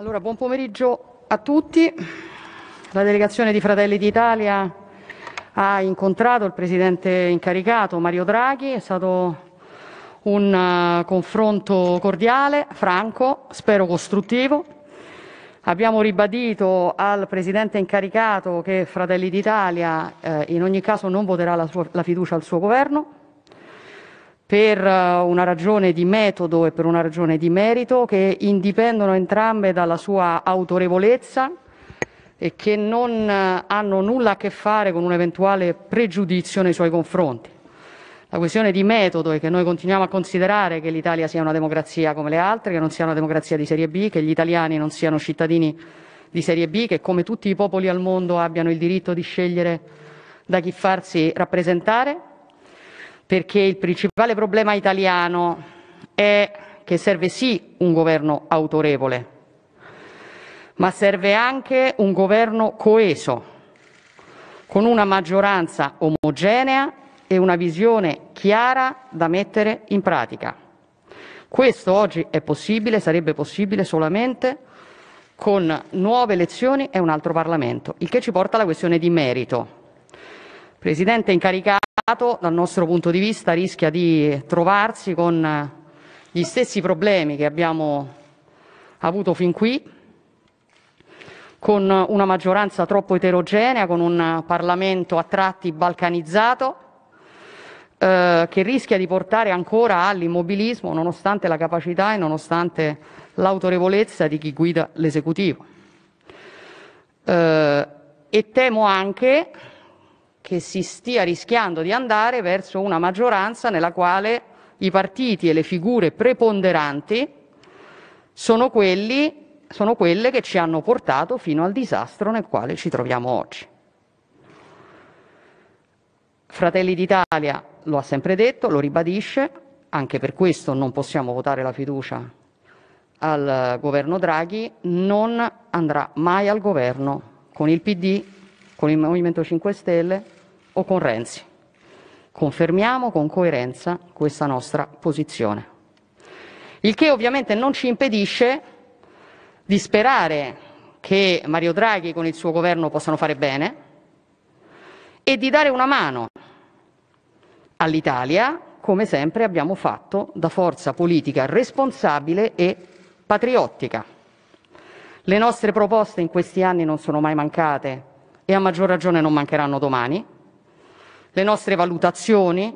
Allora, buon pomeriggio a tutti. La delegazione di Fratelli d'Italia ha incontrato il presidente incaricato Mario Draghi, è stato un eh, confronto cordiale, franco, spero costruttivo. Abbiamo ribadito al presidente incaricato che Fratelli d'Italia eh, in ogni caso non voterà la, sua, la fiducia al suo governo per eh, una ragione di metodo e per una ragione di merito che indipendono entrambe dalla sua autorevolezza e che non eh, hanno nulla a che fare con un eventuale pregiudizio nei suoi confronti. La questione di metodo è che noi continuiamo a considerare che l'Italia sia una democrazia come le altre, che non sia una democrazia di serie B, che gli italiani non siano cittadini di serie B, che come tutti i popoli al mondo abbiano il diritto di scegliere da chi farsi rappresentare perché il principale problema italiano è che serve sì un governo autorevole, ma serve anche un governo coeso, con una maggioranza omogenea e una visione chiara da mettere in pratica. Questo oggi è possibile, sarebbe possibile solamente con nuove elezioni e un altro Parlamento, il che ci porta alla questione di merito. Presidente incaricato dal nostro punto di vista rischia di trovarsi con eh, gli stessi problemi che abbiamo avuto fin qui, con una maggioranza troppo eterogenea, con un Parlamento a tratti balcanizzato, eh, che rischia di portare ancora all'immobilismo nonostante la capacità e nonostante l'autorevolezza di chi guida l'esecutivo. Eh, e temo anche che si stia rischiando di andare verso una maggioranza nella quale i partiti e le figure preponderanti sono, quelli, sono quelle che ci hanno portato fino al disastro nel quale ci troviamo oggi. Fratelli d'Italia lo ha sempre detto, lo ribadisce, anche per questo non possiamo votare la fiducia al governo Draghi, non andrà mai al governo con il PD, con il Movimento 5 Stelle, o con Renzi. Confermiamo con coerenza questa nostra posizione. Il che ovviamente non ci impedisce di sperare che Mario Draghi con il suo governo possano fare bene e di dare una mano all'Italia, come sempre abbiamo fatto da forza politica responsabile e patriottica. Le nostre proposte in questi anni non sono mai mancate e a maggior ragione non mancheranno domani. Le nostre valutazioni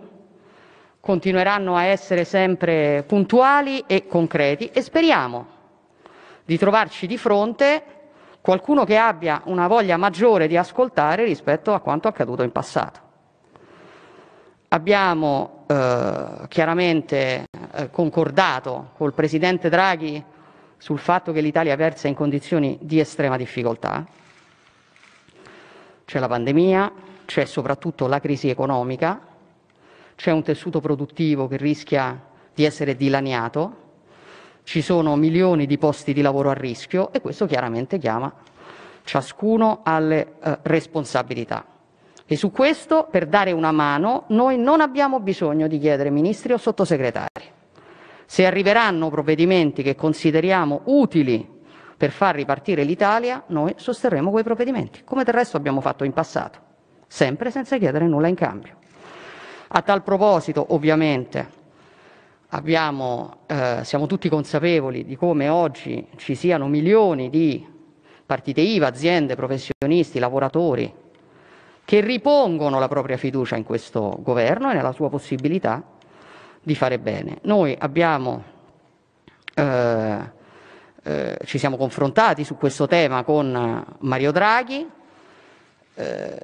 continueranno a essere sempre puntuali e concreti e speriamo di trovarci di fronte qualcuno che abbia una voglia maggiore di ascoltare rispetto a quanto accaduto in passato. Abbiamo eh, chiaramente eh, concordato col Presidente Draghi sul fatto che l'Italia versa in condizioni di estrema difficoltà. C'è la pandemia, c'è soprattutto la crisi economica, c'è un tessuto produttivo che rischia di essere dilaniato, ci sono milioni di posti di lavoro a rischio e questo chiaramente chiama ciascuno alle eh, responsabilità. E su questo, per dare una mano, noi non abbiamo bisogno di chiedere ministri o sottosegretari. Se arriveranno provvedimenti che consideriamo utili per far ripartire l'Italia, noi sosterremo quei provvedimenti, come del resto abbiamo fatto in passato sempre senza chiedere nulla in cambio. A tal proposito, ovviamente, abbiamo, eh, siamo tutti consapevoli di come oggi ci siano milioni di partite IVA, aziende, professionisti, lavoratori che ripongono la propria fiducia in questo governo e nella sua possibilità di fare bene. Noi abbiamo, eh, eh, ci siamo confrontati su questo tema con Mario Draghi. Eh,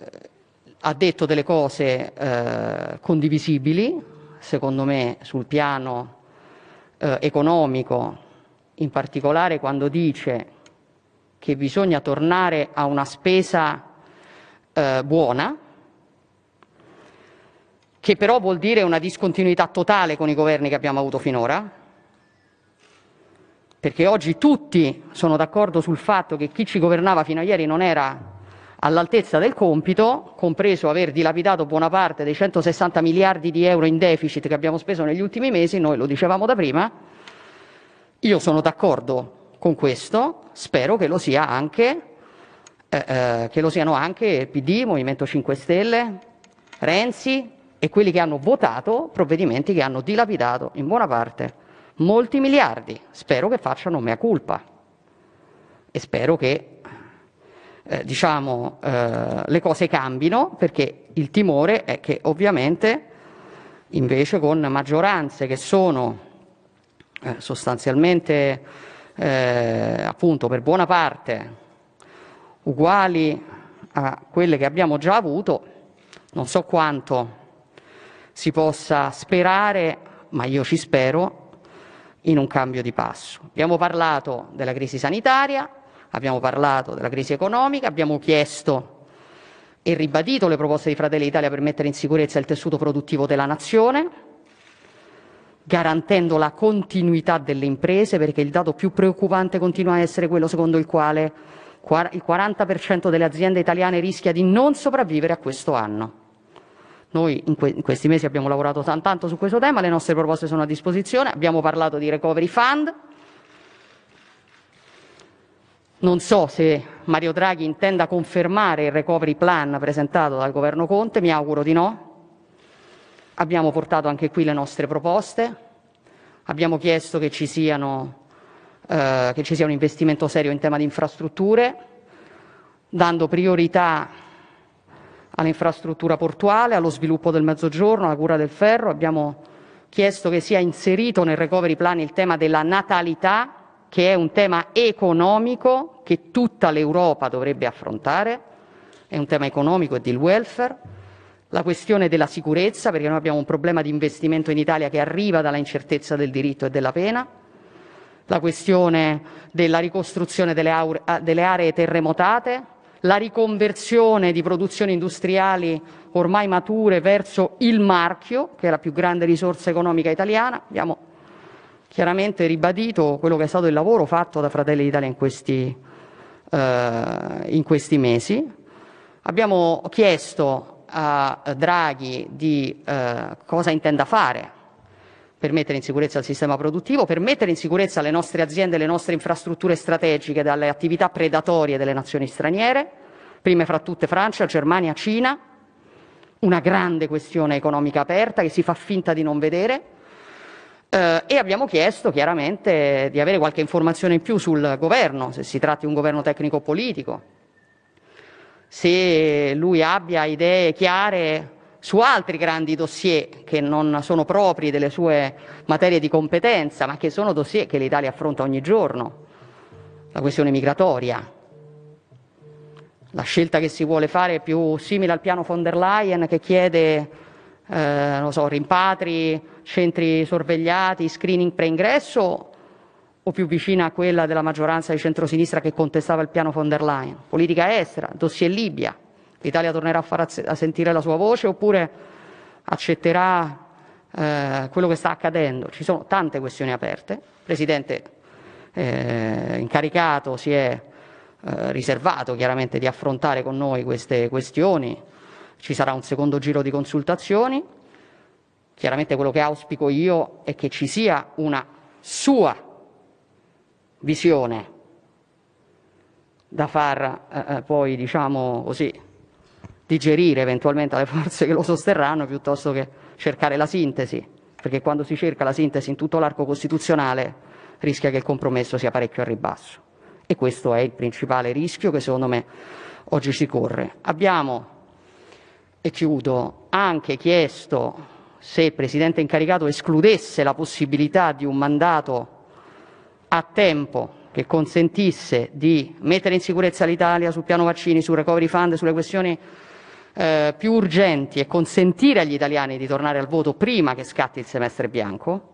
ha detto delle cose eh, condivisibili, secondo me, sul piano eh, economico, in particolare quando dice che bisogna tornare a una spesa eh, buona, che però vuol dire una discontinuità totale con i governi che abbiamo avuto finora, perché oggi tutti sono d'accordo sul fatto che chi ci governava fino a ieri non era all'altezza del compito, compreso aver dilapidato buona parte dei 160 miliardi di euro in deficit che abbiamo speso negli ultimi mesi, noi lo dicevamo da prima, io sono d'accordo con questo, spero che lo, sia anche, eh, eh, che lo siano anche PD, Movimento 5 Stelle, Renzi e quelli che hanno votato provvedimenti che hanno dilapidato in buona parte molti miliardi. Spero che facciano mea culpa e spero che eh, diciamo, eh, le cose cambino, perché il timore è che ovviamente invece con maggioranze che sono eh, sostanzialmente eh, appunto per buona parte uguali a quelle che abbiamo già avuto, non so quanto si possa sperare, ma io ci spero, in un cambio di passo. Abbiamo parlato della crisi sanitaria, abbiamo parlato della crisi economica, abbiamo chiesto e ribadito le proposte di Fratelli Italia per mettere in sicurezza il tessuto produttivo della nazione, garantendo la continuità delle imprese, perché il dato più preoccupante continua a essere quello secondo il quale il 40% delle aziende italiane rischia di non sopravvivere a questo anno. Noi in, que in questi mesi abbiamo lavorato tanto su questo tema, le nostre proposte sono a disposizione, abbiamo parlato di Recovery Fund, non so se Mario Draghi intenda confermare il recovery plan presentato dal governo Conte, mi auguro di no. Abbiamo portato anche qui le nostre proposte, abbiamo chiesto che ci, siano, eh, che ci sia un investimento serio in tema di infrastrutture, dando priorità all'infrastruttura portuale, allo sviluppo del mezzogiorno, alla cura del ferro. Abbiamo chiesto che sia inserito nel recovery plan il tema della natalità che è un tema economico che tutta l'Europa dovrebbe affrontare, è un tema economico e del welfare, la questione della sicurezza, perché noi abbiamo un problema di investimento in Italia che arriva dalla incertezza del diritto e della pena, la questione della ricostruzione delle, aure, ah, delle aree terremotate, la riconversione di produzioni industriali ormai mature verso il marchio, che è la più grande risorsa economica italiana. Abbiamo chiaramente ribadito quello che è stato il lavoro fatto da Fratelli d'Italia in questi, eh, in questi mesi. Abbiamo chiesto a Draghi di eh, cosa intenda fare per mettere in sicurezza il sistema produttivo, per mettere in sicurezza le nostre aziende, le nostre infrastrutture strategiche dalle attività predatorie delle nazioni straniere, prime fra tutte Francia, Germania, Cina, una grande questione economica aperta che si fa finta di non vedere eh, e abbiamo chiesto chiaramente di avere qualche informazione in più sul governo, se si tratti di un governo tecnico-politico, se lui abbia idee chiare su altri grandi dossier che non sono propri delle sue materie di competenza, ma che sono dossier che l'Italia affronta ogni giorno, la questione migratoria, la scelta che si vuole fare è più simile al piano von der Leyen che chiede eh, so, rimpatri centri sorvegliati, screening pre-ingresso o più vicina a quella della maggioranza di centrosinistra che contestava il piano von der Leyen? Politica estera, dossier Libia, l'Italia tornerà a far a sentire la sua voce oppure accetterà eh, quello che sta accadendo? Ci sono tante questioni aperte. Il Presidente eh, incaricato si è eh, riservato chiaramente di affrontare con noi queste questioni. Ci sarà un secondo giro di consultazioni. Chiaramente quello che auspico io è che ci sia una sua visione da far eh, eh poi, diciamo così, digerire eventualmente alle forze che lo sosterranno piuttosto che cercare la sintesi, perché quando si cerca la sintesi in tutto l'arco costituzionale rischia che il compromesso sia parecchio a ribasso. E questo è il principale rischio che secondo me oggi si corre. Abbiamo, e chiudo, anche chiesto se il Presidente incaricato escludesse la possibilità di un mandato a tempo che consentisse di mettere in sicurezza l'Italia sul piano vaccini, sul recovery fund, sulle questioni eh, più urgenti e consentire agli italiani di tornare al voto prima che scatti il semestre bianco.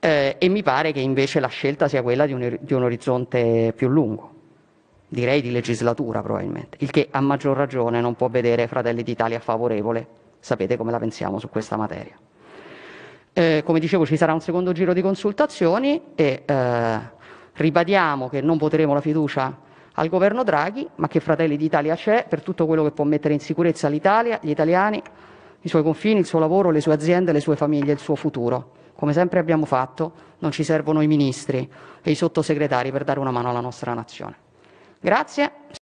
Eh, e mi pare che invece la scelta sia quella di un, di un orizzonte più lungo, direi di legislatura probabilmente, il che a maggior ragione non può vedere Fratelli d'Italia favorevole sapete come la pensiamo su questa materia. Eh, come dicevo ci sarà un secondo giro di consultazioni e eh, ribadiamo che non voteremo la fiducia al governo Draghi, ma che Fratelli d'Italia c'è per tutto quello che può mettere in sicurezza l'Italia, gli italiani, i suoi confini, il suo lavoro, le sue aziende, le sue famiglie, il suo futuro. Come sempre abbiamo fatto, non ci servono i ministri e i sottosegretari per dare una mano alla nostra nazione. Grazie.